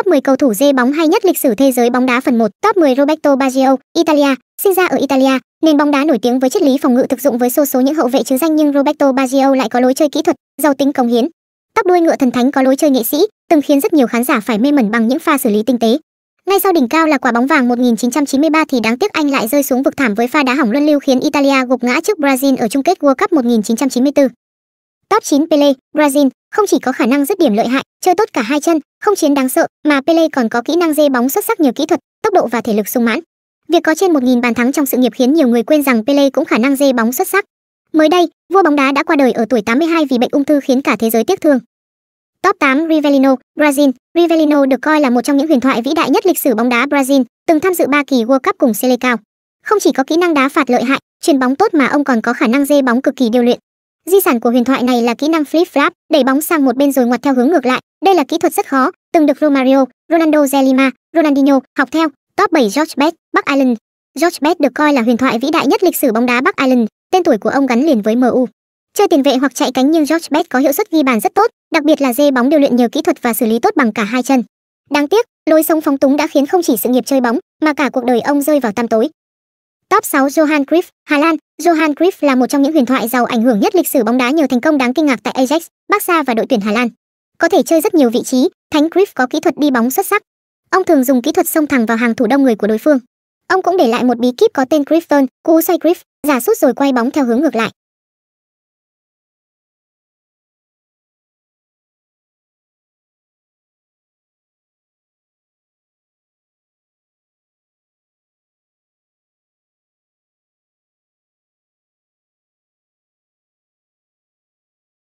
Top 10 cầu thủ dê bóng hay nhất lịch sử thế giới bóng đá phần 1 Top 10 Roberto Baggio, Italia Sinh ra ở Italia, nền bóng đá nổi tiếng với triết lý phòng ngự thực dụng với số số những hậu vệ chứ danh nhưng Roberto Baggio lại có lối chơi kỹ thuật, giàu tính cống hiến. Tóc đuôi ngựa thần thánh có lối chơi nghệ sĩ, từng khiến rất nhiều khán giả phải mê mẩn bằng những pha xử lý tinh tế. Ngay sau đỉnh cao là quả bóng vàng 1993 thì đáng tiếc anh lại rơi xuống vực thảm với pha đá hỏng luân lưu khiến Italia gục ngã trước Brazil ở chung kết World Cup 1994. Top 9 Pele, Brazil, không chỉ có khả năng dứt điểm lợi hại, chơi tốt cả hai chân, không chiến đáng sợ, mà Pele còn có kỹ năng dê bóng xuất sắc nhờ kỹ thuật, tốc độ và thể lực sung mãn. Việc có trên 1.000 bàn thắng trong sự nghiệp khiến nhiều người quên rằng Pele cũng khả năng dê bóng xuất sắc. Mới đây, vua bóng đá đã qua đời ở tuổi 82 vì bệnh ung thư khiến cả thế giới tiếc thương. Top 8 Rivellino, Brazil Rivellino được coi là một trong những huyền thoại vĩ đại nhất lịch sử bóng đá Brazil, từng tham dự 3 kỳ World Cup cùng Selecao. Không chỉ có kỹ năng đá phạt lợi hại, chuyền bóng tốt mà ông còn có khả năng dê bóng cực kỳ điều luyện. Di sản của huyền thoại này là kỹ năng flip flap, đẩy bóng sang một bên rồi ngoặt theo hướng ngược lại. Đây là kỹ thuật rất khó, từng được Romario, Ronaldo Zelima, Ronaldinho học theo. Top 7 George Best, Bắc Ireland. George Best được coi là huyền thoại vĩ đại nhất lịch sử bóng đá Bắc Ireland. Tên tuổi của ông gắn liền với MU. Chơi tiền vệ hoặc chạy cánh nhưng George Best có hiệu suất ghi bàn rất tốt, đặc biệt là dê bóng điều luyện nhờ kỹ thuật và xử lý tốt bằng cả hai chân. Đáng tiếc, lối sống phóng túng đã khiến không chỉ sự nghiệp chơi bóng mà cả cuộc đời ông rơi vào tăm tối. Top 6 Johan Cruyff, Hà Lan. Johan Cruyff là một trong những huyền thoại giàu ảnh hưởng nhất lịch sử bóng đá nhờ thành công đáng kinh ngạc tại Ajax, Barca và đội tuyển Hà Lan. Có thể chơi rất nhiều vị trí, Thánh Cruyff có kỹ thuật đi bóng xuất sắc. Ông thường dùng kỹ thuật xông thẳng vào hàng thủ đông người của đối phương. Ông cũng để lại một bí kíp có tên Cruyffton, cú xoay Cruyff, giả sút rồi quay bóng theo hướng ngược lại.